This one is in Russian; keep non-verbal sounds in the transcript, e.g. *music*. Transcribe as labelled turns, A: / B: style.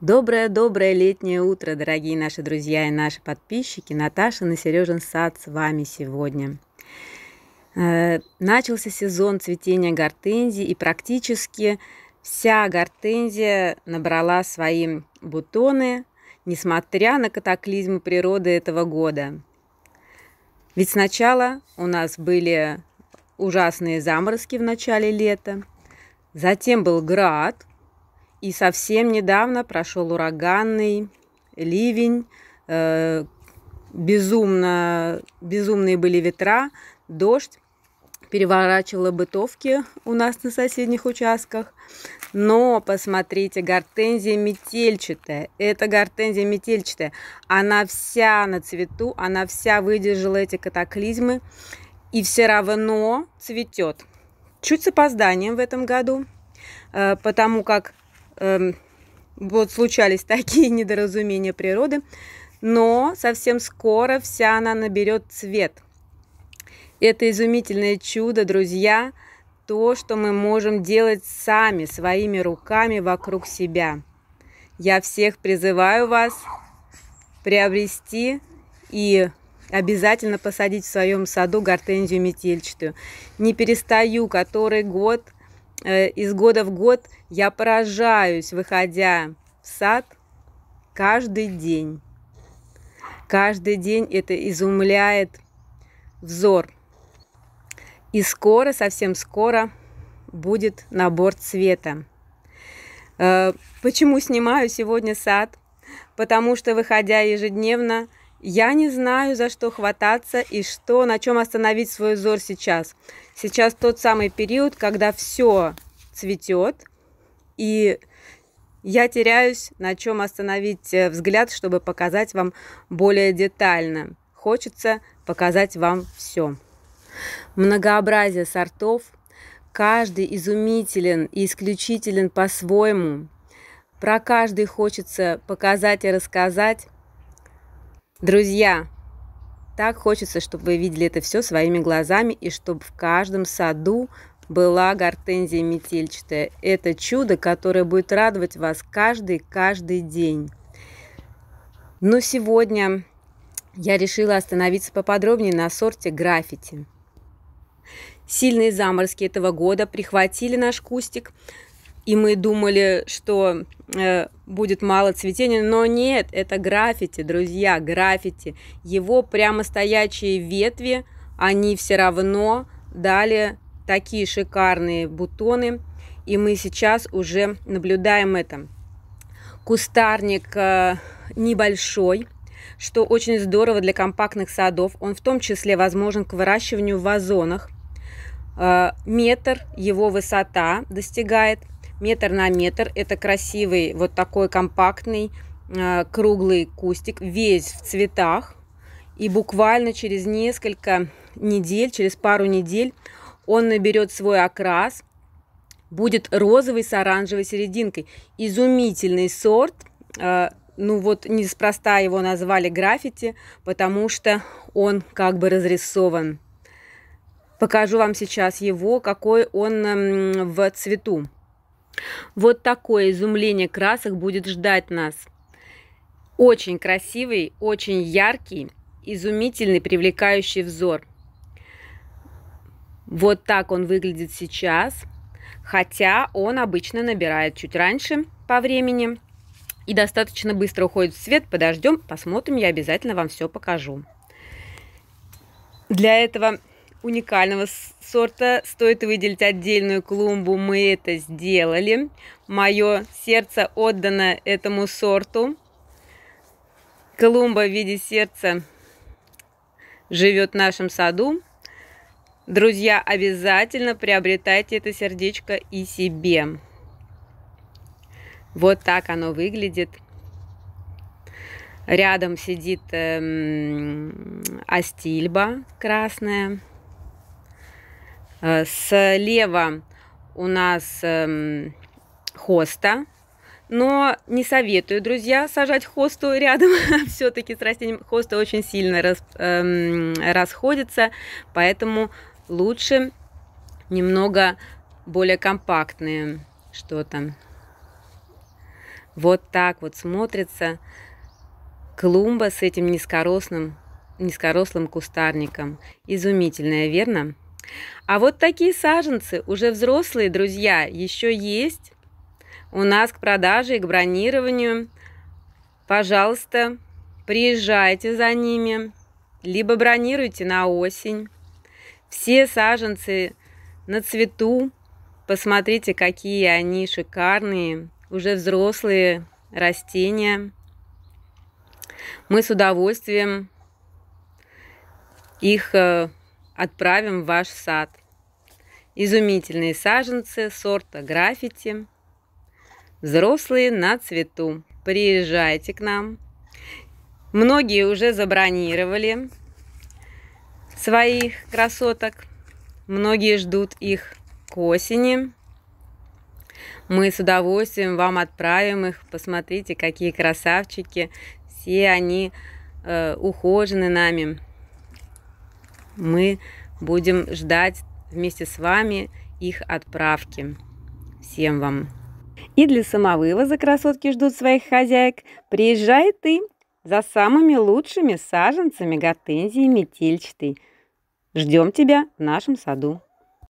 A: Доброе-доброе летнее утро, дорогие наши друзья и наши подписчики. Наташа на Сережин сад с вами сегодня. Э, начался сезон цветения гортензии, и практически вся гортензия набрала свои бутоны, несмотря на катаклизмы природы этого года. Ведь сначала у нас были ужасные заморозки в начале лета, затем был град, и совсем недавно прошел ураганный ливень, э, безумно, безумные были ветра, дождь, переворачивала бытовки у нас на соседних участках. Но посмотрите, гортензия метельчатая. Это гортензия метельчатая. Она вся на цвету, она вся выдержала эти катаклизмы и все равно цветет. Чуть с опозданием в этом году, э, потому как Эм, вот случались *laughs* такие недоразумения природы, но совсем скоро вся она наберет цвет. Это изумительное чудо, друзья, то, что мы можем делать сами, своими руками вокруг себя. Я всех призываю вас приобрести и обязательно посадить в своем саду гортензию метельчатую. Не перестаю который год Э, из года в год я поражаюсь, выходя в сад каждый день. Каждый день это изумляет взор. И скоро, совсем скоро будет набор цвета. Э, почему снимаю сегодня сад? Потому что, выходя ежедневно, я не знаю, за что хвататься и что, на чем остановить свой взор сейчас. Сейчас тот самый период, когда все цветет, и я теряюсь, на чем остановить э, взгляд, чтобы показать вам более детально. Хочется показать вам все. Многообразие сортов, каждый изумителен и исключителен по-своему. Про каждый хочется показать и рассказать. Друзья, так хочется, чтобы вы видели это все своими глазами и чтобы в каждом саду была гортензия метельчатая. Это чудо, которое будет радовать вас каждый-каждый день. Но сегодня я решила остановиться поподробнее на сорте граффити. Сильные заморозки этого года прихватили наш кустик, и мы думали, что э, будет мало цветения, но нет, это граффити, друзья, граффити. Его прямо стоячие ветви, они все равно дали такие шикарные бутоны, и мы сейчас уже наблюдаем это. Кустарник э, небольшой, что очень здорово для компактных садов. Он в том числе возможен к выращиванию в вазонах. Э, метр его высота достигает – метр на метр. Это красивый вот такой компактный э, круглый кустик, весь в цветах. И буквально через несколько недель, через пару недель он наберет свой окрас, будет розовый с оранжевой серединкой. Изумительный сорт. Э, ну вот неспроста его назвали граффити, потому что он как бы разрисован. Покажу вам сейчас его, какой он в цвету. Вот такое изумление красок будет ждать нас. Очень красивый, очень яркий, изумительный, привлекающий взор. Вот так он выглядит сейчас, хотя он обычно набирает чуть раньше по времени и достаточно быстро уходит в свет. Подождем, посмотрим, я обязательно вам все покажу. Для этого уникального сорта стоит выделить отдельную клумбу. Мы это сделали. Мое сердце отдано этому сорту. Клумба в виде сердца живет в нашем саду. Друзья, обязательно приобретайте это сердечко и себе. Вот так оно выглядит. Рядом сидит эм, астильба красная. Э, слева у нас эм, хоста, но не советую, друзья, сажать хосту рядом. *laughs* Все-таки с растением хоста очень сильно рас, эм, расходится, поэтому лучше немного более компактные что-то. Вот так вот смотрится клумба с этим низкорослым, низкорослым кустарником. Изумительная, верно? А вот такие саженцы, уже взрослые, друзья, еще есть у нас к продаже и к бронированию. Пожалуйста, приезжайте за ними, либо бронируйте на осень. Все саженцы на цвету. Посмотрите, какие они шикарные, уже взрослые растения. Мы с удовольствием их э, отправим в ваш сад. Изумительные саженцы сорта граффити. Взрослые на цвету. Приезжайте к нам. Многие уже забронировали своих красоток. Многие ждут их к осени. Мы с удовольствием вам отправим их. Посмотрите, какие красавчики. Все они э, ухожены нами мы будем ждать вместе с вами их отправки. Всем вам! И для самовывоза красотки ждут своих хозяек. Приезжай ты за самыми лучшими саженцами гортензии метельчатой. Ждем тебя в нашем саду.